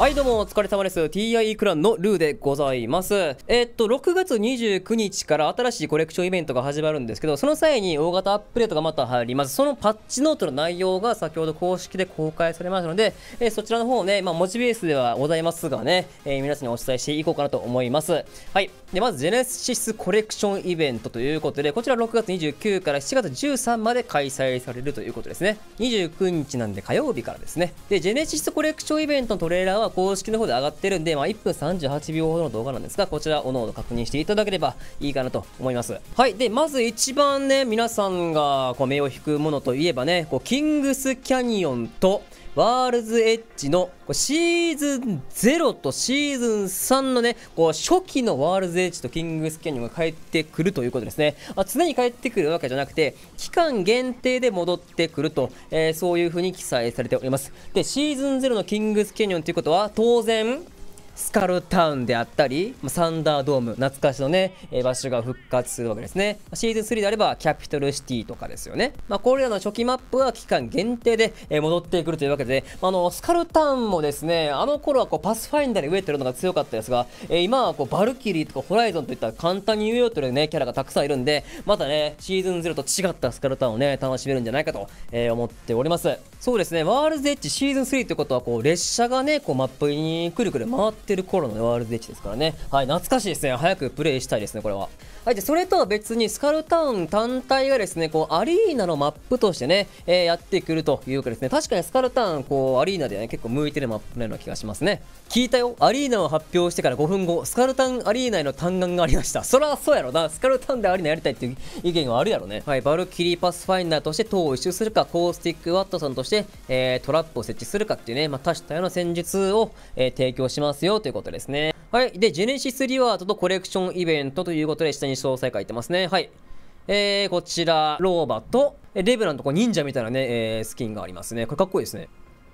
はいどうもお疲れ様です TIE クランのルーでございますえー、っと6月29日から新しいコレクションイベントが始まるんですけどその際に大型アップデートがまた入りますそのパッチノートの内容が先ほど公式で公開されますので、えー、そちらの方ねまあ文字ベースではございますがね、えー、皆さんにお伝えしていこうかなと思いますはいでまずジェネシスコレクションイベントということでこちら6月29から7月13まで開催されるということですね29日なんで火曜日からですねでジェネシスコレクションイベントのトレーラーは公式の方で上がってるんで、まあ、1分38秒ほどの動画なんですが、こちら、おのおの確認していただければいいかなと思います。はい。で、まず一番ね、皆さんがこう目を引くものといえばね、こうキングスキャニオンと、ワールズエッジのシーズン0とシーズン3のね、こう初期のワールズエッジとキングスキャニオンが帰ってくるということですね。まあ、常に帰ってくるわけじゃなくて、期間限定で戻ってくると、えー、そういうふうに記載されております。で、シーズン0のキングスキャニオンということは、当然、スカルタウンであったり、サンダードーム、懐かしのね、場所が復活するわけですね。シーズン3であれば、キャピトルシティとかですよね。まあ、これらの初期マップは期間限定で戻ってくるというわけで、あの、スカルタウンもですね、あの頃はこうパスファインダーに飢えてるのが強かったですが、え今はこうバルキリーとかホライゾンといった簡単に言うよというね、キャラがたくさんいるんで、またね、シーズン0と違ったスカルタウンをね、楽しめるんじゃないかと、え思っております。そうですね、ワールズエッジシーズン3ということは、こう、列車がね、こうマップにくるくる回ってってる頃のワールドエッジですからねはい懐かしいですね早くプレイしたいですねこれははい、じゃそれとは別にスカルタウン単体がですねこうアリーナのマップとしてね、えー、やってくるというかですね確かにスカルタウンこうアリーナで、ね、結構向いてるマップのような気がしますね聞いたよアリーナを発表してから5分後スカルタウンアリーナへの嘆願がありましたそはそうやろなスカルタウンでアリーナやりたいっていう意見はあるやろねはいバルキリーパスファインダーとして塔を一周するかコースティックワットさんとして、えー、トラップを設置するかっていうね、まあ、多種多様な戦術を、えー、提供しますよということですねはい。で、ジェネシスリワードとコレクションイベントということで、下に詳細書いてますね。はい。えー、こちら、ローバと、レブランとこう忍者みたいなね、えー、スキンがありますね。これかっこいいですね。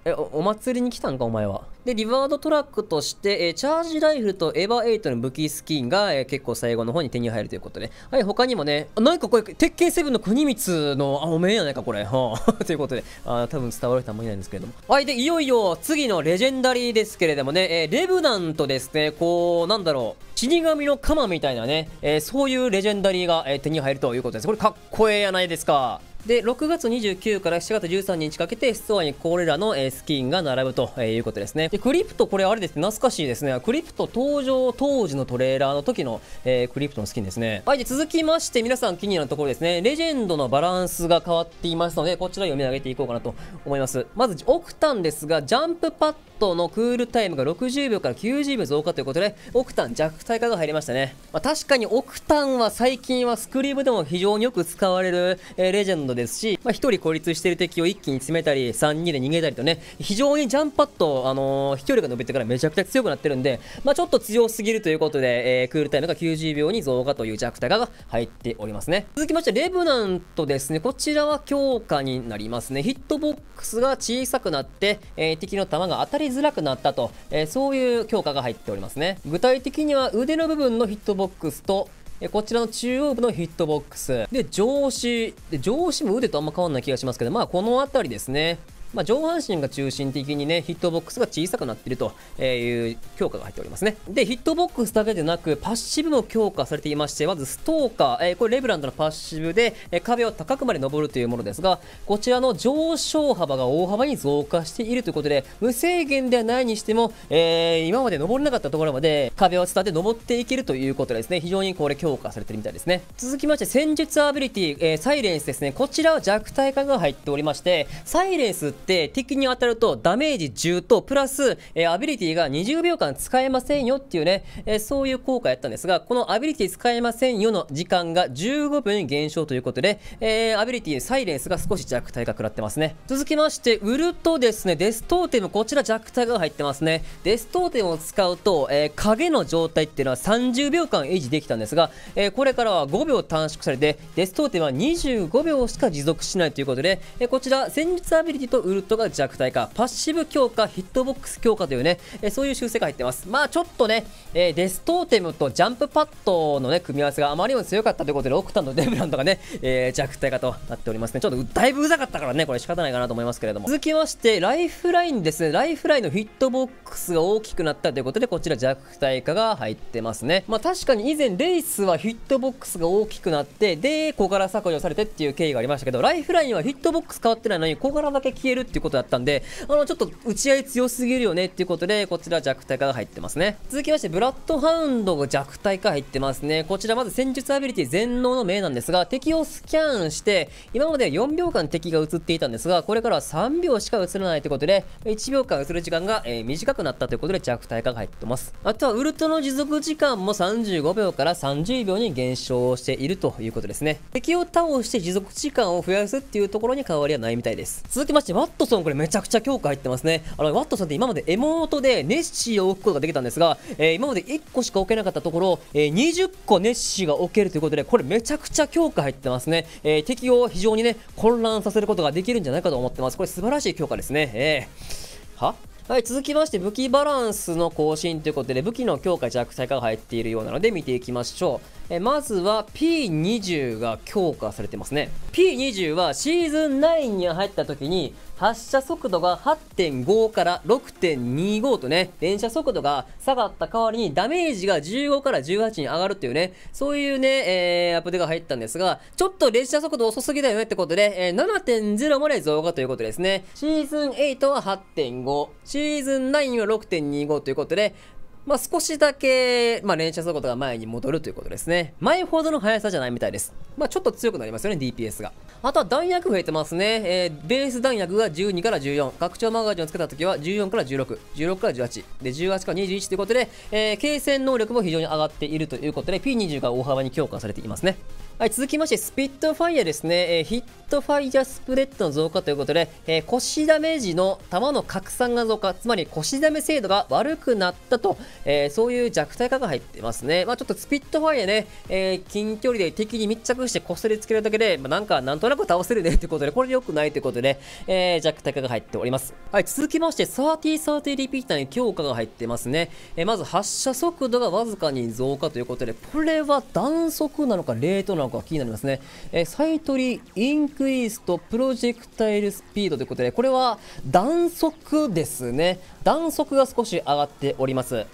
えお、お祭りに来たんか、お前は。で、リワードトラックとして、えチャージライフルとエヴァ8の武器スキンが、え結構最後の方に手に入るということで。はい、他にもね、あなんかこれ、鉄拳7の国光の、あ、おめえやないか、これ。は ということで、あ多分伝わる人はあんまりいないんですけれども。はい、で、いよいよ、次のレジェンダリーですけれどもね、えレブナントですね、こう、なんだろう、死神の鎌みたいなね、えそういうレジェンダリーが、え手に入るということです。これ、かっこええやないですか。で6月29から7月13日かけてストアにこれらの、えスキンが並ぶと、えいうことですねでクリプトこれあれですね懐かしいですねクリプト登場当時のトレーラーの時の、えー、クリプトのスキンですねはいで続きまして皆さん気になるところですねレジェンドのバランスが変わっていますのでこちら読み上げていこうかなと思いますまずオクタンですがジャンプパッドのクールタイムが60秒から90秒増加ということでオクタン弱体化が入りましたね、まあ、確かにオクタンは最近はスクリームでも非常によく使われる、えレジェンドですし、まあ、1人孤立している敵を一気に詰めたり3人で逃げたりとね非常にジャンパッと、あのー、飛距離が伸びてからめちゃくちゃ強くなってるんで、まあ、ちょっと強すぎるということで、えー、クールタイムが90秒に増加という弱体が入っておりますね続きましてレブナントですねこちらは強化になりますねヒットボックスが小さくなって、えー、敵の弾が当たりづらくなったと、えそういう強化が入っておりますね具体的には腕の部分のヒットボックスとこちらの中央部のヒットボックス。で、上司。で、上司も腕とあんま変わんない気がしますけど、まあ、この辺りですね。まあ、上半身が中心的にね、ヒットボックスが小さくなっているという強化が入っておりますね。で、ヒットボックスだけでなく、パッシブも強化されていまして、まずストーカー、えー、これレブランドのパッシブで、えー、壁を高くまで登るというものですが、こちらの上昇幅が大幅に増加しているということで、無制限ではないにしても、えー、今まで登れなかったところまで壁を伝って登っていけるということですね。非常にこれ強化されてるみたいですね。続きまして、戦術アビリティ、えサイレンスですね。こちらは弱体化が入っておりまして、サイレンスってで敵に当たるとダメージ10とプラス、えー、アビリティが20秒間使えませんよっていうね、えー、そういう効果やったんですがこのアビリティ使えませんよの時間が15分減少ということで、えー、アビリティサイレンスが少し弱体が食らってますね続きまして売るとですねデストーテムこちら弱体が入ってますねデストーテムを使うと、え影の状態っていうのは30秒間維持できたんですが、えこれからは5秒短縮されてデストーテムは25秒しか持続しないということで、えこちら戦術アビリティと売るルトが弱体化、パッシブ強化、ヒットボックス強化というね、えそういう修正が入ってます。まあちょっとね、えデストーテムとジャンプパッドのね、組み合わせがあまりにも強かったということで、オクタンとデブランドがね、えー、弱体化となっておりますね。ちょっとだいぶうざかったからね、これ仕方ないかなと思いますけれども。続きまして、ライフラインですね。ライフラインのヒットボックスが大きくなったということで、こちら弱体化が入ってますね。まあ確かに以前、レイスはヒットボックスが大きくなって、で、小柄削除されてっていう経緯がありましたけど、ライフラインはヒットボックス変わってないのに、小柄だけ消えるるっていうことだったんで、あの、ちょっと打ち合い強すぎるよねっていうことで、こちら弱体化が入ってますね。続きまして、ブラッドハウンドが弱体化入ってますね。こちらまず戦術アビリティ全能の命なんですが、敵をスキャンして、今までは4秒間敵が映っていたんですが、これからは3秒しか映らないということで、1秒間映る時間が、えー、短くなったということで弱体化が入ってます。あとは、ウルトの持続時間も35秒から30秒に減少しているということですね。敵を倒して持続時間を増やすっていうところに変わりはないみたいです。続きまして、ットソンこれめちゃくちゃ強化入ってますねあのワットソンって今までエモートでネッシーを置くことができたんですが、えー、今まで1個しか置けなかったところ、えー、20個ネッシーが置けるということでこれめちゃくちゃ強化入ってますね、えー、敵を非常にね混乱させることができるんじゃないかと思ってますこれ素晴らしい強化ですねえー、ははい、続きまして武器バランスの更新ということで、武器の強化弱体化が入っているようなので見ていきましょう。えまずは P20 が強化されてますね P20 はシーズン9に入った時に発射速度が8.5から6.25とね、連射速度が下がった代わりにダメージが15から18に上がるっていうね、そういうね、えー、アップデートが入ったんですが、ちょっと連射速度遅すぎだよねってことで、えー、7.0まで増加ということですね。シーズン8は8.5、シーズン9は6.25ということで、まあ、少しだけ、まあ、連射速度が前に戻るということですね。前ほどの速さじゃないみたいです。まあ、ちょっと強くなりますよね、DPS が。あとは弾薬増えてますね。えー、ベース弾薬が12から14。拡張マガジンをつけた時は14から16。16から18。で、18から21ということで、えー、継戦能力も非常に上がっているということで、P20 が大幅に強化されていますね。はい、続きまして、スピットファイヤーですね。えー、ヒットファイヤースプレッドの増加ということで、えー、腰ダメージの弾の拡散が増加、つまり腰ダメ精度が悪くなったとえー、そういう弱体化が入ってますね。まあ、ちょっとスピットファイアね、えー、近距離で敵に密着してこすりつけるだけで、まあ、なんかなんとなく倒せるねってことで、これ良くないってことで、えー、弱体化が入っております。はい、続きまして、3030リピーターに強化が入ってますね。えまず発射速度がわずかに増加ということで、これは弾速なのかレートなのか気になりますね。えー、サイトリインクイースとプロジェクタイルスピードということで、これは弾速ですね。弾速が少し上がっております。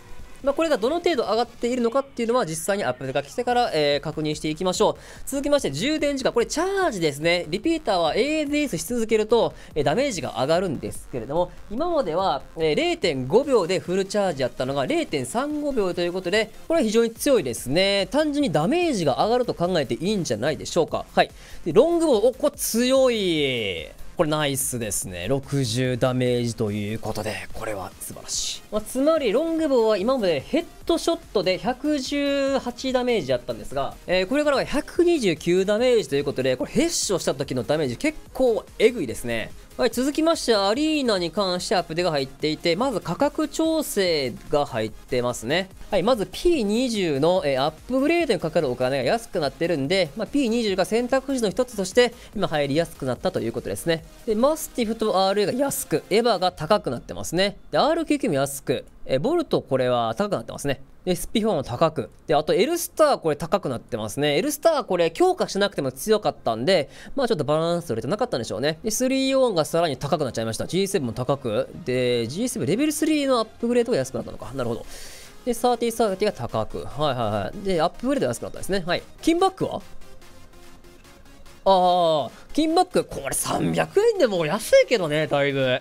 まあ、これがどの程度上がっているのかっていうのは実際にアップルが来てから、えー、確認していきましょう続きまして充電時間これチャージですねリピーターは ADS し続けると、えダメージが上がるんですけれども今までは、え0.5秒でフルチャージやったのが0.35秒ということでこれは非常に強いですね単純にダメージが上がると考えていいんじゃないでしょうかはいでロングボールおこれ強いこれナイスですね。60ダメージということで、これは素晴らしい。まあ、つまり、ロングボウは今までヘッドショットで118ダメージだったんですが、えー、これからは129ダメージということで、これヘッショした時のダメージ結構えぐいですね。はい、続きまして、アリーナに関してアップデが入っていて、まず価格調整が入ってますね。はい、まず P20 の、えアップグレードにかかるお金が安くなってるんで、まあ、P20 が選択肢の一つとして今入りやすくなったということですね。で、マスティフと RA が安く、エヴァが高くなってますね。で、RQQ も安く、えボルトこれは高くなってますね。で、スピフォンも高く。で、あと L スターこれ高くなってますね。L スターこれ強化しなくても強かったんで、まあちょっとバランス取れてなかったんでしょうね。で、3-4がさらに高くなっちゃいました。G7 も高く。で、G7 レベル3のアップグレードが安くなったのか。なるほど。で、30、30が高く。はいはいはい。で、アップグレード安くなったんですね。はい。金バックはああ、金バック、これ300円でも安いけどね、だいぶ。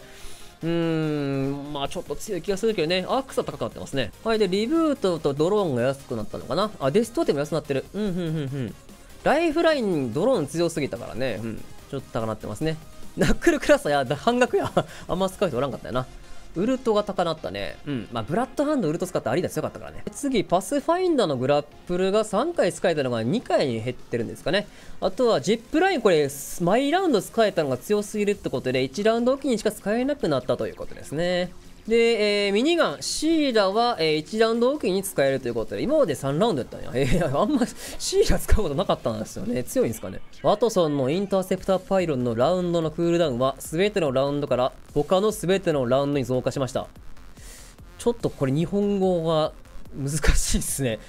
うーん、まあちょっと強い気がするけどね。アークスは高くなってますね。はい、で、リブートとドローンが安くなったのかな。あ、デストーテム安くなってる。うん、うん、うん、うん。ライフライン、ドローン強すぎたからね。うん、ちょっと高くなってますね。ナックルクラスや半額や。あんま使う人おらんかったよな。ウルトが高なったね。うん。まあ、ブラッドハンドウルト使ってアリーナ強かったからね。次、パスファインダーのグラップルが3回使えたのが2回に減ってるんですかね。あとは、ジップラインこれ、マイラウンド使えたのが強すぎるってことで、1ラウンドおきにしか使えなくなったということですね。で、えー、ミニガン、シーラは、えー、1ラウンドおきに使えるということで、今まで3ラウンドやったんや。えー、あんまシーラ使うことなかったんですよね。強いんですかね。ワトソンのインターセプターパイロンのラウンドのクールダウンは、すべてのラウンドから他のすべてのラウンドに増加しました。ちょっとこれ日本語が難しいですね。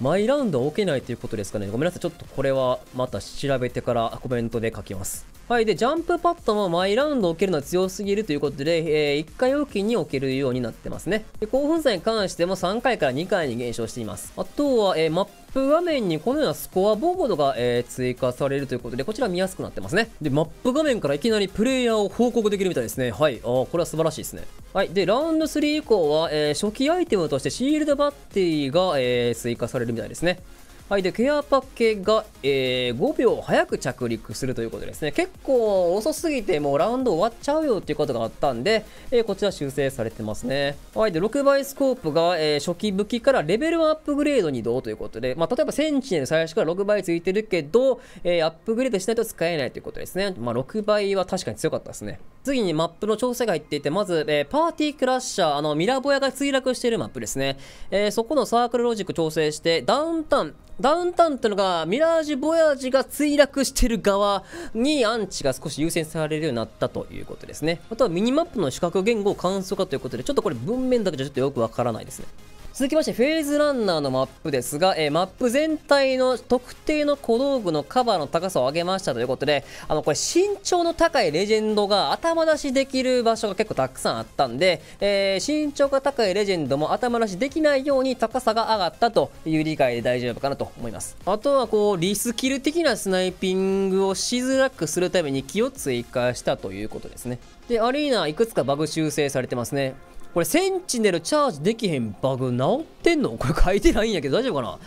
マイラウンドは置けないということですかね。ごめんなさい。ちょっとこれはまた調べてからコメントで書きます。はい、で、ジャンプパッドも毎ラウンド置けるのは強すぎるということで、えー、1回おきに置けるようになってますね。で、興奮剤に関しても3回から2回に減少しています。あとは、えー、マップ画面にこのようなスコアボードが、えー、追加されるということで、こちら見やすくなってますね。で、マップ画面からいきなりプレイヤーを報告できるみたいですね。はい、あこれは素晴らしいですね。はい、で、ラウンド3以降は、えー、初期アイテムとしてシールドバッテリーが、えー、追加されるみたいですね。はい、で、ケアパッケが、えー、5秒早く着陸するということですね。結構遅すぎて、もうラウンド終わっちゃうよっていうことがあったんで、えー、こちら修正されてますね。はい、で、6倍スコープが、えー、初期武器からレベルアップグレードに移動ということで、まあ、例えばセンチネル最初から6倍ついてるけど、えアップグレードしないと使えないということですね。まあ、6倍は確かに強かったですね。次にマップの調整が入っていて、まず、えパーティークラッシャー、あの、ミラボヤが墜落しているマップですね。えそこのサークルロジック調整して、ダウンタウン、ダウンタウンってのが、ミラージュ・ボヤージが墜落してる側にアンチが少し優先されるようになったということですね。あとはミニマップの視覚言語を簡素化ということで、ちょっとこれ文面だけじゃちょっとよくわからないですね。続きまして、フェーズランナーのマップですが、えー、マップ全体の特定の小道具のカバーの高さを上げましたということで、あの、これ身長の高いレジェンドが頭出しできる場所が結構たくさんあったんで、えー、身長が高いレジェンドも頭出しできないように高さが上がったという理解で大丈夫かなと思います。あとは、こう、リスキル的なスナイピングをしづらくするために気を追加したということですね。で、アリーナいくつかバグ修正されてますね。これセンチネルチャージできへんバグ治ってんのこれ書いてないんやけど大丈夫かな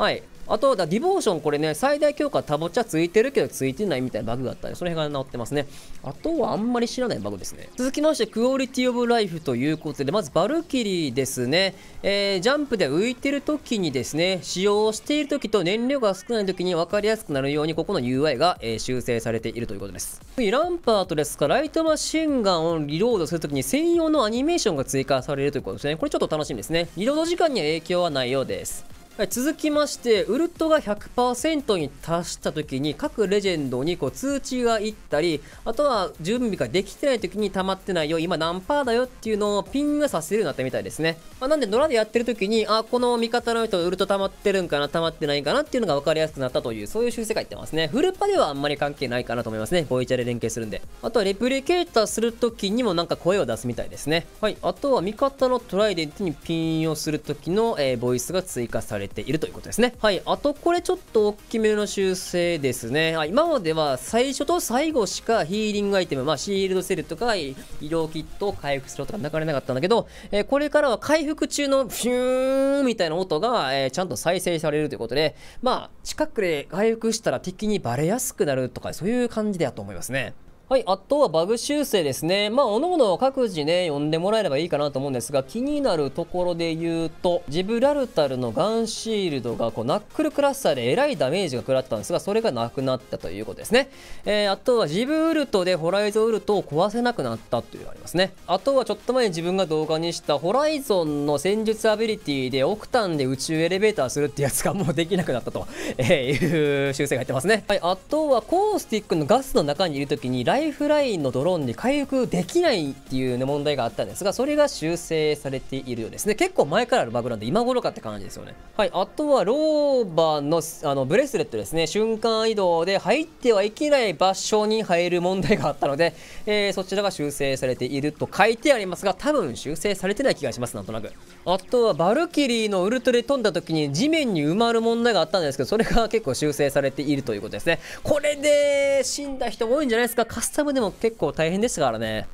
はい。あと、だディボーション、これね、最大強化、タボチャついてるけど、ついてないみたいなバグがあったんで、その辺が直ってますね。あとは、あんまり知らないバグですね。続きまして、クオリティオブライフということで、まず、バルキリーですね。えー、ジャンプで浮いてる時にですね、使用している時と燃料が少ない時に分かりやすくなるように、ここの UI が、えー、修正されているということです。次、ランパートですか、ライトマシンガンをリロードするときに専用のアニメーションが追加されるということですね。これちょっと楽しみですね。リロード時間には影響はないようです。はい、続きましてウルトが100%に達した時に各レジェンドにこう通知がいったりあとは準備ができてない時に溜まってないよ今何パーだよっていうのをピンがさせるようになったみたいですね、まあ、なんで野良でやってる時にあこの味方の人ウルト溜まってるんかな溜まってないかなっていうのが分かりやすくなったというそういう修正がいってますねフルパではあんまり関係ないかなと思いますねボイチャで連携するんであとはレプリケーターする時にもなんか声を出すみたいですねはいあとは味方のトライデントにピンをする時の、えー、ボイスが追加されれているということですねはいあとこれちょっと大きめの修正ですね今までは最初と最後しかヒーリングアイテムまあシールドセルとか医療キットを回復するとか流れなかったんだけど、えー、これからは回復中のフューンみたいな音が、えー、ちゃんと再生されるということでまあ近くで回復したら敵にバレやすくなるとかそういう感じだと思いますねはい、あとはバグ修正ですね。まあ、おのおの各自ね、呼んでもらえればいいかなと思うんですが、気になるところで言うと、ジブラルタルのガンシールドが、こう、ナックルクラスターでえらいダメージが食らったんですが、それがなくなったということですね。えー、あとはジブウルトでホライゾンウルトを壊せなくなったというのがありますね。あとはちょっと前に自分が動画にしたホライゾンの戦術アビリティで、オクタンで宇宙エレベーターするってやつがもうできなくなったと、えいう修正が入ってますね。はい、あとはコースティックのガスの中にいるときに、ライイフラインのドローンに回復できないっていう、ね、問題があったんですが、それが修正されているようですね。結構前からあるバグなんで、今頃かって感じですよね。はい、あとはローバーのあのブレスレットですね。瞬間移動で入ってはいけない場所に入る問題があったので、えー、そちらが修正されていると書いてありますが、多分修正されてない気がします、なんとなく。あとはバルキリーのウルトで飛んだ時に地面に埋まる問題があったんですけど、それが結構修正されているということですね。これで死んだ人多いんじゃないですか。カスサムでも結構大変ですからね。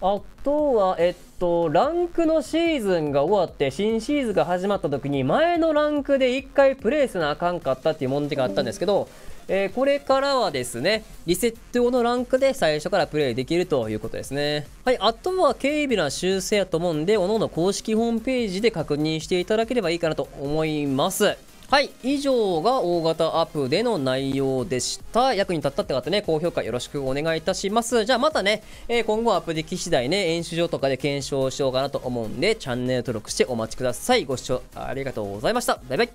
あとは、えっと、ランクのシーズンが終わって、新シーズンが始まった時に、前のランクで1回プレイせなあかんかったっていう問題があったんですけど、えー、これからはですね、リセット後のランクで最初からプレイできるということですね。はい、あとは軽微な修正やと思うんで、各々公式ホームページで確認していただければいいかなと思います。はい以上が大型アップでの内容でした役に立ったって方ね高評価よろしくお願いいたしますじゃあまたね、えー、今後アップでき次第ね演習場とかで検証しようかなと思うんでチャンネル登録してお待ちくださいご視聴ありがとうございましたバイバイ